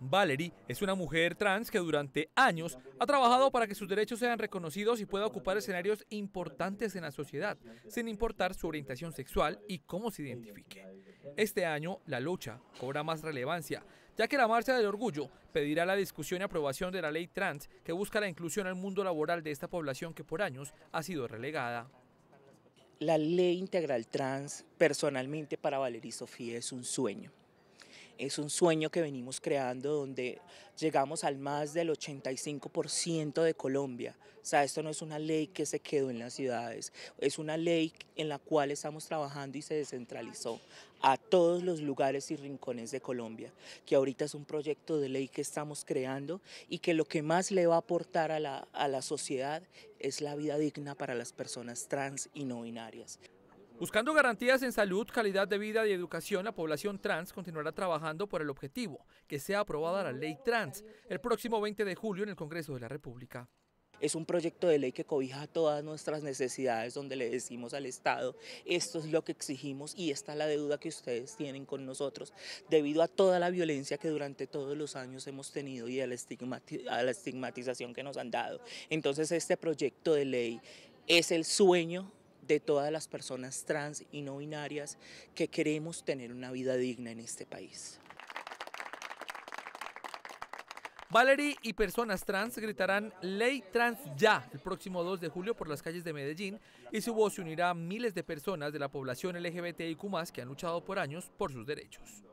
Valerie es una mujer trans que durante años ha trabajado para que sus derechos sean reconocidos y pueda ocupar escenarios importantes en la sociedad, sin importar su orientación sexual y cómo se identifique. Este año, la lucha cobra más relevancia, ya que la Marcha del Orgullo pedirá la discusión y aprobación de la ley trans que busca la inclusión al mundo laboral de esta población que por años ha sido relegada. La ley integral trans, personalmente para Valerie Sofía, es un sueño. Es un sueño que venimos creando donde llegamos al más del 85% de Colombia. O sea, esto no es una ley que se quedó en las ciudades, es una ley en la cual estamos trabajando y se descentralizó a todos los lugares y rincones de Colombia, que ahorita es un proyecto de ley que estamos creando y que lo que más le va a aportar a la, a la sociedad es la vida digna para las personas trans y no binarias. Buscando garantías en salud, calidad de vida y educación, la población trans continuará trabajando por el objetivo, que sea aprobada la ley trans el próximo 20 de julio en el Congreso de la República. Es un proyecto de ley que cobija todas nuestras necesidades, donde le decimos al Estado, esto es lo que exigimos y esta es la deuda que ustedes tienen con nosotros, debido a toda la violencia que durante todos los años hemos tenido y a la, a la estigmatización que nos han dado. Entonces este proyecto de ley es el sueño de todas las personas trans y no binarias que queremos tener una vida digna en este país. Valerie y personas trans gritarán Ley Trans Ya el próximo 2 de julio por las calles de Medellín y su voz se unirá a miles de personas de la población LGBTIQ que han luchado por años por sus derechos.